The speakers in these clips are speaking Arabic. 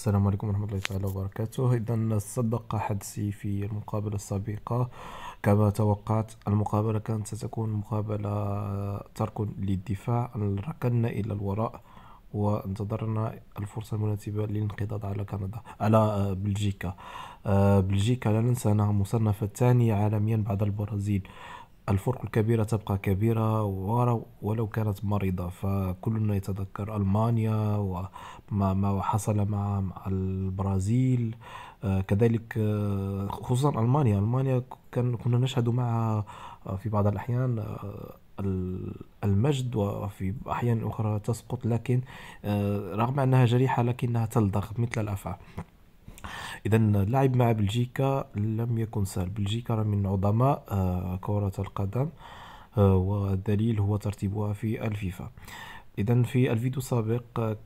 السلام عليكم ورحمة الله تعالى وبركاته إذا صدق حدسي في المقابلة السابقة كما توقعت المقابلة كانت ستكون مقابلة ترك للدفاع ركنا إلى الوراء وانتظرنا الفرصة المناسبة للانقضاض على كندا على بلجيكا آه، بلجيكا لا ننسى أنها مصنفة الثانية عالميا بعد البرازيل الفرق الكبيرة تبقى كبيرة ولو كانت مريضة فكلنا يتذكر ألمانيا وما ما حصل مع البرازيل آه، كذلك آه، خصوصا ألمانيا ألمانيا كنا نشهد معها آه، في بعض الأحيان المجد وفي أحيان أخرى تسقط لكن رغم أنها جريحة لكنها تلدغ مثل الأفعى اذا اللعب مع بلجيكا لم يكن سهل بلجيكا من عظماء آه، كره القدم آه، والدليل هو ترتيبها في الفيفا اذا في الفيديو السابق آه،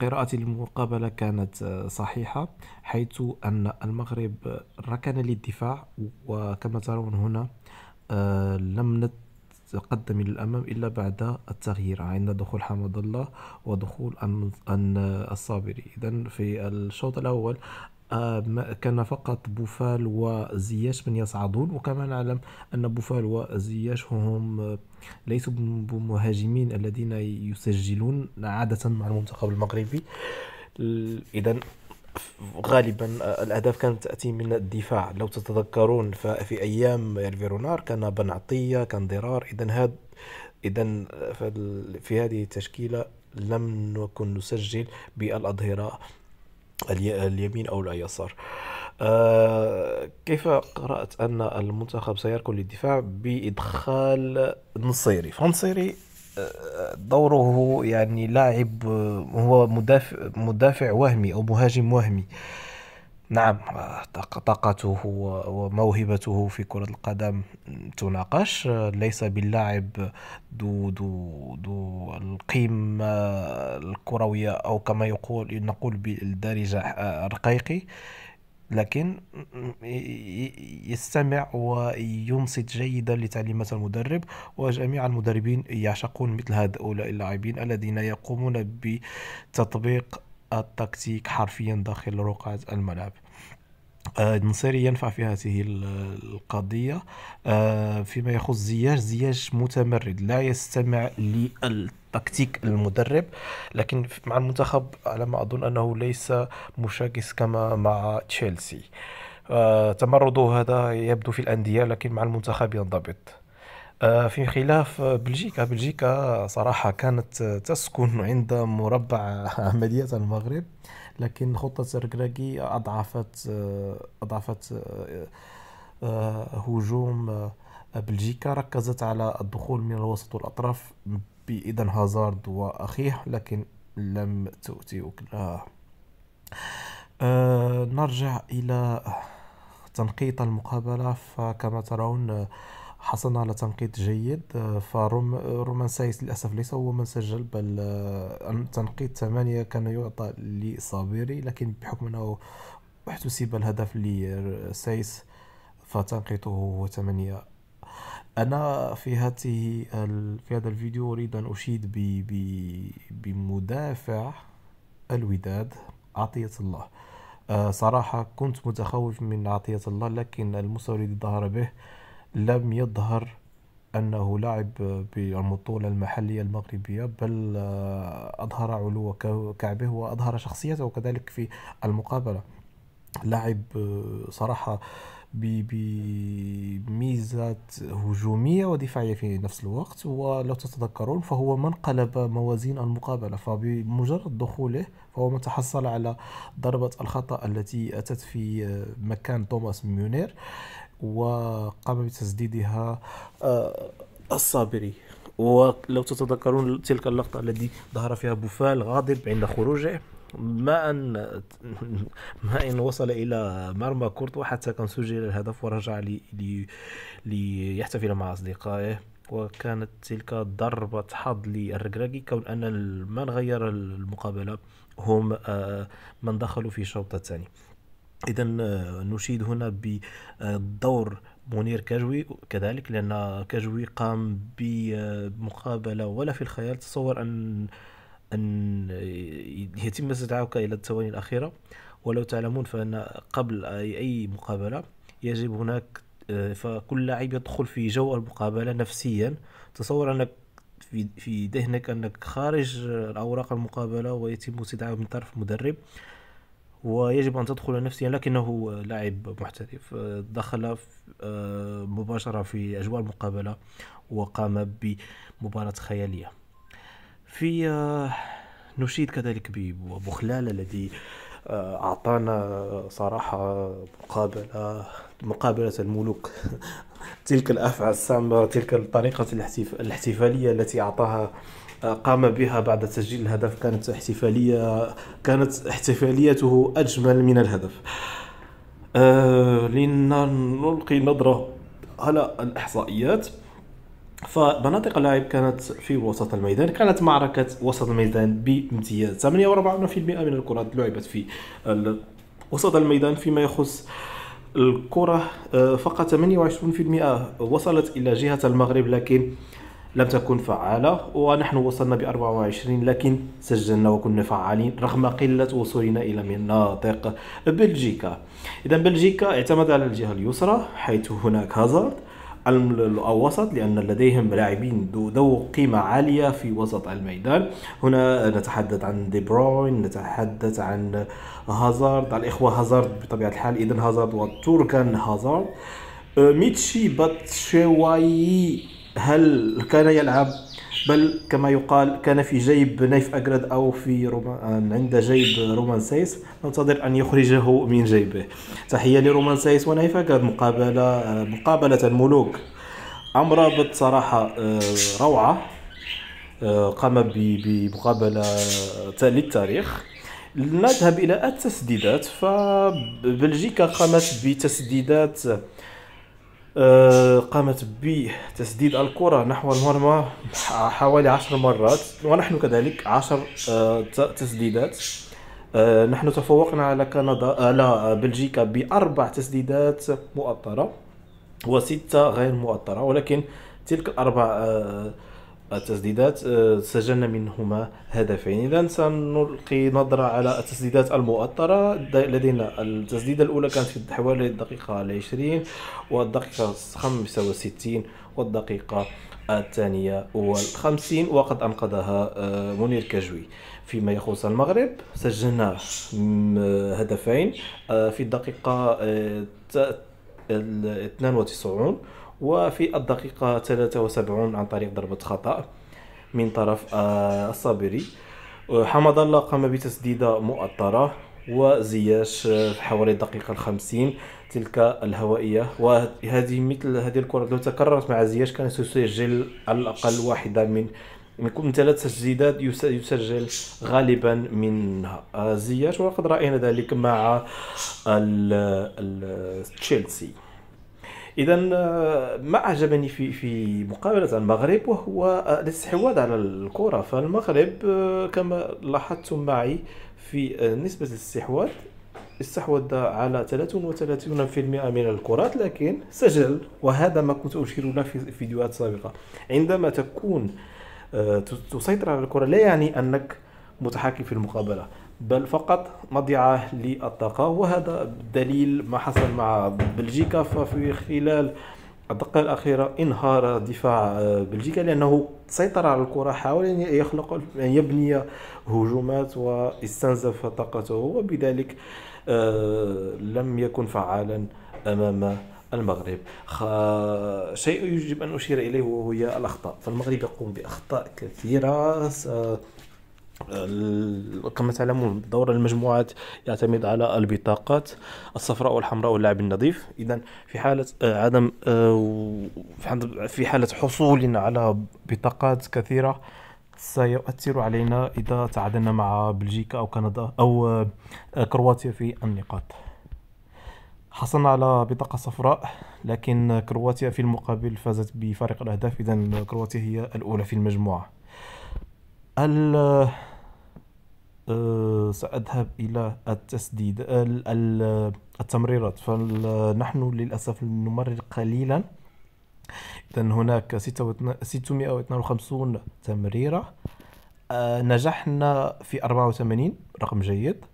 قراءتي للمقابلة كانت صحيحة حيث أن المغرب ركن للدفاع وكما ترون هنا لم نتقدم للأمام إلا بعد التغيير عند دخول حمد الله ودخول الصابري إذا في الشوط الأول كان فقط بوفال وزياش من يصعدون وكما نعلم أن بوفال وزياش هم ليسوا بمهاجمين الذين يسجلون عادة مع المنتخب المغربي إذا غالبا الاهداف كانت تاتي من الدفاع لو تتذكرون في ايام الفيرونار كان بن عطيه كان ضرار اذا هذا اذا في هذه التشكيله لم نكن نسجل بالاظهره اليمين أو اليسار آه كيف قرأت أن المنتخب سيركل للدفاع بإدخال نصيري فنصيري آه، دوره يعني لاعب آه، هو مدافع مدافع وهمي او مهاجم وهمي نعم طاقته وموهبته في كرة القدم تناقش ليس باللاعب ذو ذو ذو القيمة الكروية أو كما يقول نقول بالدارجة رقيقي لكن يستمع وينصت جيدا لتعليمات المدرب وجميع المدربين يعشقون مثل هؤلاء اللاعبين الذين يقومون بتطبيق التكتيك حرفيا داخل رقعة الملعب آه، النصيري ينفع في هذه القضية آه، فيما يخص زياش زياش متمرد لا يستمع للتكتيك المدرب لكن مع المنتخب على ما أظن أنه ليس مشاكس كما مع تشيلسي آه، تمرده هذا يبدو في الأندية لكن مع المنتخب ينضبط آه، في خلاف آه، بلجيكا بلجيكا صراحة كانت آه، تسكن عند مربع عملية المغرب لكن خطة سركراكي أضعفت أضعفت هجوم بلجيكا ركزت على الدخول من الوسط والأطراف بإذن هازارد وأخيه لكن لم تؤتي وكلاه نرجع إلى تنقيط المقابلة فكما ترون حصلنا على تنقيط جيد آه، فرومان سايس للأسف ليس هو من سجل بل آه، تنقيط ثمانية كان يعطى لصابيري لكن بحكم أنه احتسب الهدف لسايس آه، فتنقيطه هو ثمانية أنا في هذه في هذا الفيديو أريد أن أشيد بمدافع الوداد عطية الله صراحة كنت متخوف من عطية الله لكن المستوى الذي ظهر به لم يظهر أنه لعب بالبطولة المحلية المغربية بل آه، أظهر علو كعبه وأظهر شخصيته كذلك في المقابلة لعب آه، صراحة بميزات هجومية ودفاعية في نفس الوقت ولو تتذكرون فهو من قلب موازين المقابلة فبمجرد دخوله فهو من تحصل على ضربة الخطأ التي أتت في آه، مكان توماس ميونير وقام بتسديدها آه، الصابري ولو تتذكرون تلك اللقطة التي ظهر فيها بوفال غاضب عند خروجه ما ان ما ان وصل الى مرمى كورتوا حتى كان سجل الهدف ورجع لي لي ليحتفل مع اصدقائه وكانت تلك ضربة حظ للركراكي كون ان من غير المقابلة هم آه، من دخلوا في الشوط الثاني اذا آه، نشيد هنا بدور منير كاجوي كذلك لان كاجوي قام بمقابله ولا في الخيال تصور ان ان يتم استدعاؤك الى الثواني الاخيره ولو تعلمون فان قبل اي مقابله يجب هناك آه، فكل لاعب يدخل في جو المقابله نفسيا تصور انك في في ذهنك انك خارج الاوراق آه، المقابله ويتم استدعاء من طرف مدرب ويجب أن تدخل نفسيا لكنه لاعب محترف آه، دخل آه، مباشرة في أجواء المقابلة وقام بمباراة خيالية في آه، نشيد كذلك ببخلال الذي أعطانا صراحة مقابلة مقابلة الملوك تلك الأفعى السامرة تلك الطريقة الاحتفالية التي أعطاها قام بها بعد تسجيل الهدف كانت احتفالية كانت احتفاليته أجمل من الهدف أه لنلقي نظرة على الإحصائيات فمناطق اللعب كانت في وسط الميدان كانت معركة وسط الميدان بامتياز 48% من الكرات لعبت في وسط الميدان فيما يخص الكرة آه، فقط 28% وصلت إلى جهة المغرب لكن لم تكن فعالة ونحن وصلنا ب 24 لكن سجلنا وكنا فعالين رغم قلة وصولنا إلى مناطق بلجيكا إذا بلجيكا اعتمد على الجهة اليسرى حيث هناك هازارد الأوسط لأن لديهم لاعبين ذو قيمة عالية في وسط الميدان هنا نتحدث عن دي بروين نتحدث عن هازارد الإخوة هازارد بطبيعة الحال إذا هازارد وتوركان هازارد أه، ميتشي باتشواي هل كان يلعب بل كما يقال كان في جيب نيف أجرد أو في رومان عند جيب رومان سايس ننتظر أن يخرجه من جيبه تحية لرومان سايس ونيف أجرد مقابلة مقابلة الملوك أمر بصراحة آه، روعة آه، قام بمقابلة آه، للتاريخ نذهب إلى التسديدات فبلجيكا قامت بتسديدات آه، قامت بتسديد الكرة نحو المرمى حوالي عشر مرات ونحن كذلك عشر آه، تسديدات آه، نحن تفوقنا على كندا على بلجيكا بأربع تسديدات مؤطرة وستة غير مؤطرة ولكن تلك الأربع التسديدات آه، سجلنا منهما هدفين إذا سنلقي نظرة على التسديدات المؤطرة لدينا التسديدة الأولى كانت في حوالي الدقيقة 20 والدقيقة 65 والدقيقة الثانية وال50 وقد أنقذها آه، منير كجوي فيما يخص المغرب سجلنا هدفين آه، في الدقيقة 92 وفي الدقيقة 73 عن طريق ضربة خطأ من طرف آه، الصابري حمد الله قام بتسديدة مؤطرة وزياش آه، في حوالي الدقيقة الخمسين تلك الهوائية وهذه مثل هذه الكرة لو تكررت مع زياش كان سيسجل على الأقل واحدة من من ثلاث تسديدات يسجل غالبا منها آه، زياش وقد رأينا ذلك مع تشيلسي اذا آه، ما اعجبني في في مقابله المغرب وهو آه، الاستحواذ على الكره فالمغرب آه، كما لاحظتم معي في نسبه الاستحواذ استحوذ على 33% من الكرات لكن سجل وهذا ما كنت أشير له في فيديوهات سابقة عندما تكون تسيطر على الكرة لا يعني أنك متحكم في المقابلة بل فقط مضيعة للطاقة وهذا دليل ما حصل مع بلجيكا ففي خلال الدقة الأخيرة انهار دفاع آه، بلجيكا لأنه سيطر على الكرة حاول أن يخلق أن يبني هجومات واستنزف طاقته وبذلك آه، لم يكن فعالا أمام المغرب خ... شيء يجب أن أشير إليه وهي الأخطاء فالمغرب يقوم بأخطاء كثيرة س... كما تعلمون دور المجموعات يعتمد على البطاقات الصفراء والحمراء واللاعب النظيف اذا في حاله آه، عدم آه، في حاله حصولنا على بطاقات كثيره سيؤثر علينا اذا تعادلنا مع بلجيكا او كندا او آه، كرواتيا في النقاط حصلنا على بطاقة صفراء لكن كرواتيا في المقابل فازت بفارق الأهداف إذا كرواتيا هي الأولى في المجموعة أه، سأذهب إلى التسديد التمريرات فنحن للأسف نمرر قليلا إذا هناك 652 تمريرة أه، نجحنا في 84 رقم جيد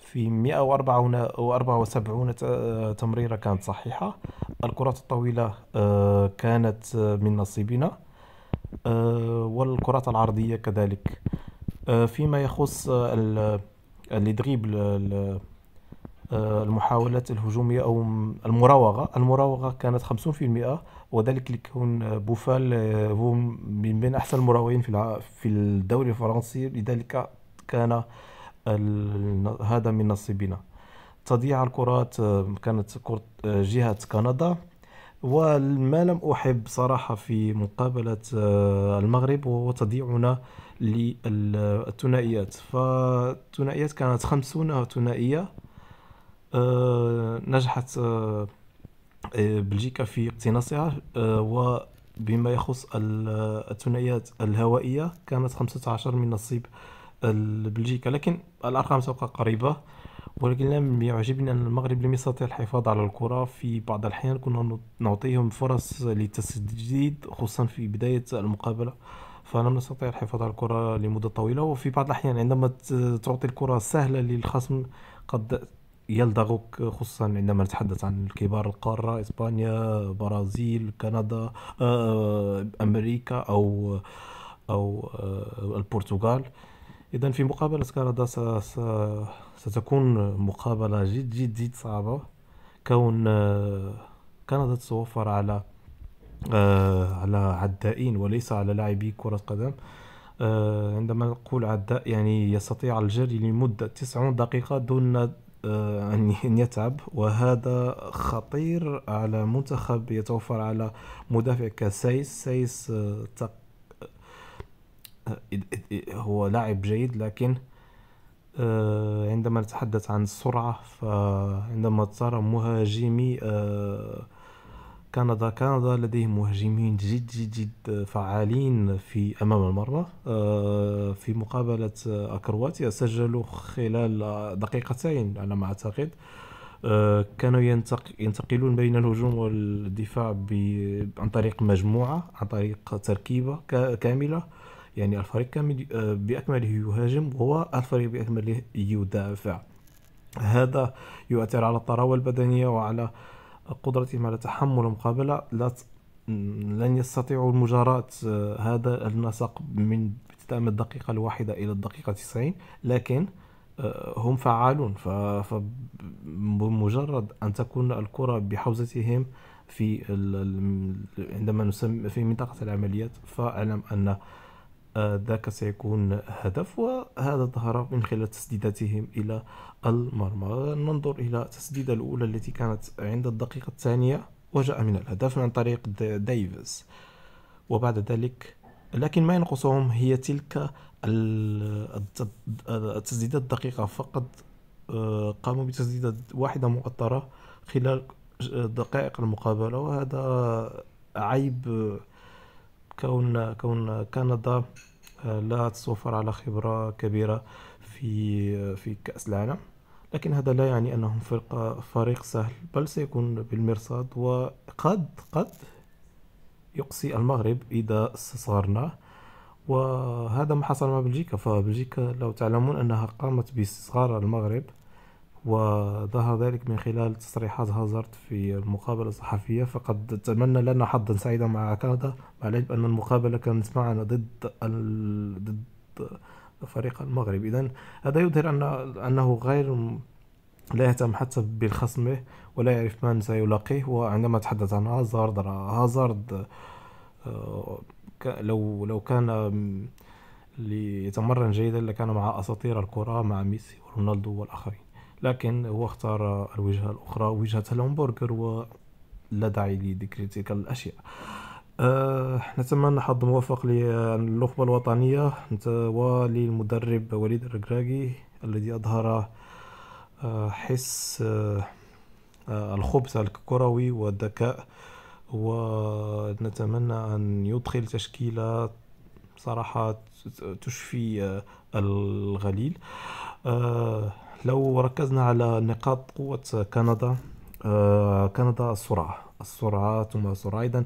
في 174 أه، تمريرة كانت صحيحة الكرات الطويلة كانت من نصيبنا والكرات العرضية كذلك آه، فيما يخص آه، الدريبل آه، المحاولات الهجومية أو المراوغة المراوغة كانت 50% وذلك لكون بوفال هو من بين أحسن المراوغين في في الدوري الفرنسي لذلك كان هذا من نصيبنا تضييع الكرات كانت جهة كندا وما لم أحب صراحة في مقابلة آه، المغرب هو تضييعنا للثنائيات فالثنائيات كانت خمسون ثنائية آه، نجحت آه، بلجيكا في اقتناصها وبما يخص الثنائيات الهوائية كانت 15 من نصيب بلجيكا لكن الأرقام تبقى قريبة ولكن لم يعجبني أن المغرب لم يستطع الحفاظ على الكرة في بعض الأحيان كنا نعطيهم فرص للتسديد خصوصا في بداية المقابلة فلم نستطيع الحفاظ على الكرة لمدة طويلة وفي بعض الأحيان عندما تعطي الكرة سهلة للخصم قد يلدغك خصوصا عندما نتحدث عن كبار القارة إسبانيا برازيل كندا آه، أمريكا أو أو آه، البرتغال إذا في مقابلة كندا ستكون مقابلة جد جد جد صعبة كون آه، كندا تتوفر على آه، على عدائين وليس على لاعبي كرة قدم آه، عندما نقول عداء يعني يستطيع الجري لمدة 90 دقيقة دون أن يتعب وهذا خطير على منتخب يتوفر على مدافع كسايس سايس هو لاعب جيد لكن آه، عندما نتحدث عن السرعة فعندما ترى مهاجمي آه، كندا كندا لديهم مهاجمين جد جد جد فعالين في أمام المرمى آه، في مقابلة أكرواتيا سجلوا خلال دقيقتين على ما أعتقد كانوا ينتقلون بين الهجوم والدفاع عن طريق مجموعة عن طريق تركيبة كاملة يعني الفريق كامل بأكمله يهاجم الفريق بأكمله يدافع هذا يؤثر على الطراوه البدنية وعلى قدرتهم على تحمل المقابلة لا ت... لن يستطيعوا المجاراة آه، هذا النسق من ابتداء الدقيقة الواحدة إلى الدقيقة 90 لكن آه، هم فعالون فبمجرد أن تكون الكرة بحوزتهم في عندما نسمي في منطقة العمليات فاعلم أن ذاك سيكون هدف وهذا ظهر من خلال تسديداتهم إلى المرمى ننظر إلى التسديدة الأولى التي كانت عند الدقيقة الثانية وجاء من الهدف عن طريق ديفيز وبعد ذلك لكن ما ينقصهم هي تلك التسديدات الدقيقة فقط آه، قاموا بتسديدة واحدة مؤطرة خلال دقائق المقابلة وهذا عيب كون كون كندا آه، لا تتوفر على خبرة كبيرة في آه، في كأس العالم لكن هذا لا يعني أنهم فرقة فريق سهل بل سيكون بالمرصاد وقد قد يقصي المغرب إذا استصغرنا وهذا ما حصل مع بلجيكا فبلجيكا لو تعلمون أنها قامت باستصغار المغرب وظهر ذلك من خلال تصريحات هازارد في المقابلة الصحفية فقد تمنى لنا حظا سعيدا مع كندا مع العلم أن المقابلة كانت معنا ضد ضد فريق المغرب إذا هذا يظهر أن أنه غير لا يهتم حتى بالخصم ولا يعرف من سيلاقيه وعندما تحدث عن هازارد هازارد آه، لو لو كان ليتمرن جيدا لكان مع أساطير الكرة مع ميسي ورونالدو والآخرين لكن هو اختار الوجهة الأخرى وجهة الهمبرجر ولا داعي لذكر تلك الأشياء أه نتمنى حظ موفق للنخبة الوطنية وللمدرب وليد الركراكي الذي أظهر أه، حس أه، أه، الخبث الكروي والذكاء ونتمنى أن يدخل تشكيلة صراحة تشفي الغليل لو ركزنا على نقاط قوة كندا آه، كندا السرعة السرعة ثم السرعة أيضا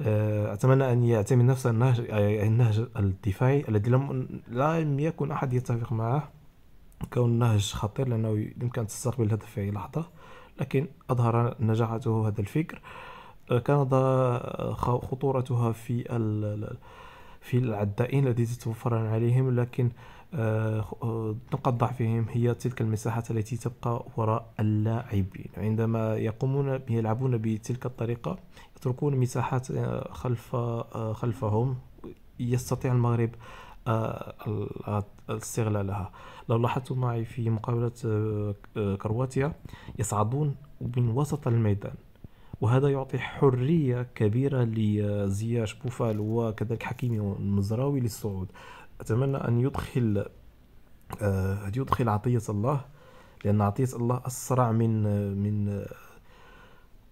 آه، أتمنى أن يعتمد نفس النهج النهج الدفاعي الذي لم لم يكن أحد يتفق معه كون نهج خطير لأنه يمكن أن تستقبل الهدف في أي لحظة لكن أظهر نجاعته هذا الفكر آه، كندا خطورتها في في العدائين الذي تتوفر عليهم لكن آه، آه، نقاط ضعفهم هي تلك المساحات التي تبقى وراء اللاعبين عندما يقومون يلعبون بتلك الطريقة يتركون مساحات آه، خلف خلفهم يستطيع المغرب استغلالها لو لاحظتوا معي في مقابلة كرواتيا يصعدون من وسط الميدان وهذا يعطي حرية كبيرة لزياش بوفال وكذلك حكيمي والمزراوي للصعود أتمنى أن يدخل آه، أن يدخل عطية الله لأن عطية الله أسرع من من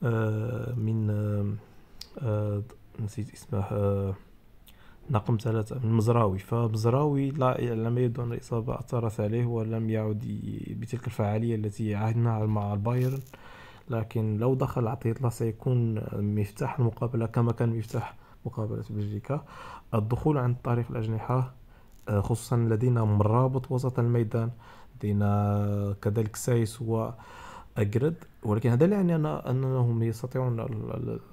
آه، من آه، نسيت اسمه نقم ثلاثة من مزراوي فمزراوي لا لم يبدو أن الإصابة أثرت عليه ولم يعد بتلك الفعالية التي عهدناها مع البايرن لكن لو دخل عطية الله سيكون مفتاح المقابلة كما كان مفتاح مقابلة بلجيكا الدخول عن طريق الأجنحة خصوصا لدينا مرابط وسط الميدان لدينا كذلك سايس و أجرد ولكن هذا لا يعني أنا أنهم يستطيعون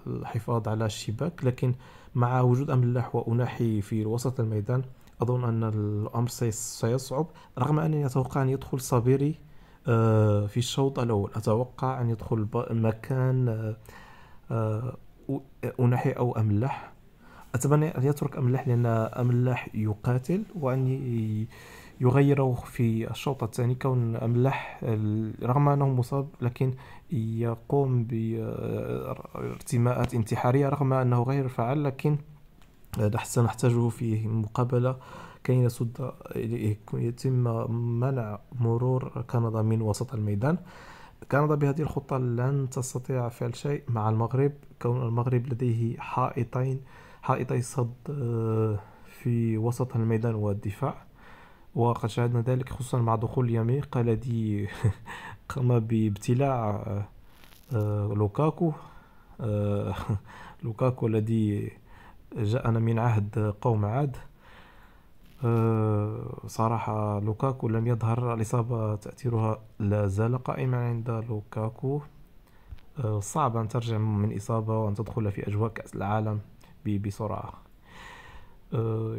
الحفاظ على الشباك لكن مع وجود أملاح وأناحي في وسط الميدان أظن أن الأمر سيصعب رغم أنني أتوقع أن يدخل صابيري آه، في الشوط الأول أتوقع أن يدخل مكان آه، آه، أناحي أو أملاح أتمنى أن يترك أملاح لأن أملاح يقاتل وأن يغيره في الشوط الثاني كون أملاح رغم أنه مصاب لكن يقوم بارتماءات انتحارية رغم أنه غير فعال لكن سنحتاجه في مقابلة كي يسد يتم منع مرور كندا من وسط الميدان كندا بهذه الخطة لن تستطيع فعل شيء مع المغرب كون المغرب لديه حائطين حائطي الصد آه، في وسط الميدان والدفاع وقد شاهدنا ذلك خصوصا مع دخول يميق الذي قام بابتلاع آه، آه، لوكاكو لوكاكو الذي جاءنا من عهد قوم عاد صراحة لوكاكو لم يظهر الإصابة تأثيرها لا زال قائما عند لوكاكو صعب أن ترجع من إصابة وأن تدخل في أجواء كأس العالم بسرعة أه،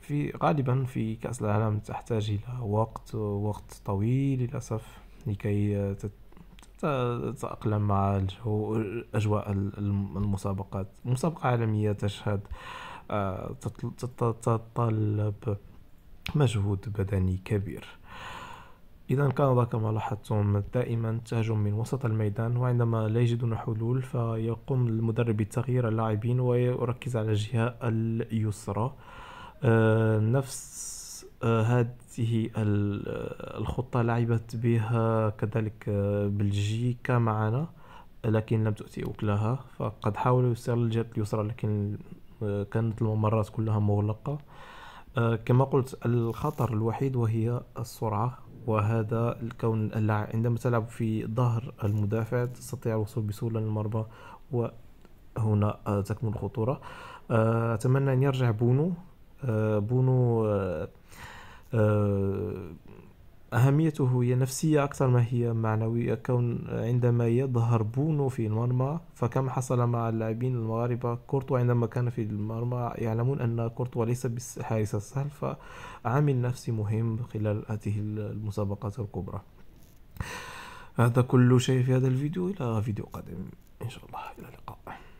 في غالبا في كأس العالم تحتاج إلى وقت وقت طويل للأسف لكي تتأقلم مع الجو أجواء المسابقات مسابقة عالمية تشهد أه، تتطلب مجهود بدني كبير إذا كندا كما لاحظتم دائما تهجم من وسط الميدان وعندما لا يجدون حلول فيقوم المدرب بتغيير اللاعبين ويركز على الجهة اليسرى آه، نفس آه، هذه الخطة لعبت بها كذلك آه، بلجيكا معنا لكن لم تؤتي أكلها فقد حاولوا يستغلوا الجهة اليسرى لكن كانت الممرات كلها مغلقة كما قلت الخطر الوحيد وهي السرعة وهذا الكون عندما تلعب في ظهر المدافع تستطيع الوصول بسهولة للمرمى وهنا آه، تكمن الخطورة آه، أتمنى أن يرجع بونو آه، بونو أهميته هي نفسية أكثر ما هي معنوية كون عندما يظهر بونو في المرمى فكم حصل مع اللاعبين المغاربة كورتوا عندما كان في المرمى يعلمون أن كورتوا ليس بالحارس السهل فعامل نفسي مهم خلال هذه المسابقات الكبرى هذا كل شيء في هذا الفيديو إلى فيديو قادم إن شاء الله إلى اللقاء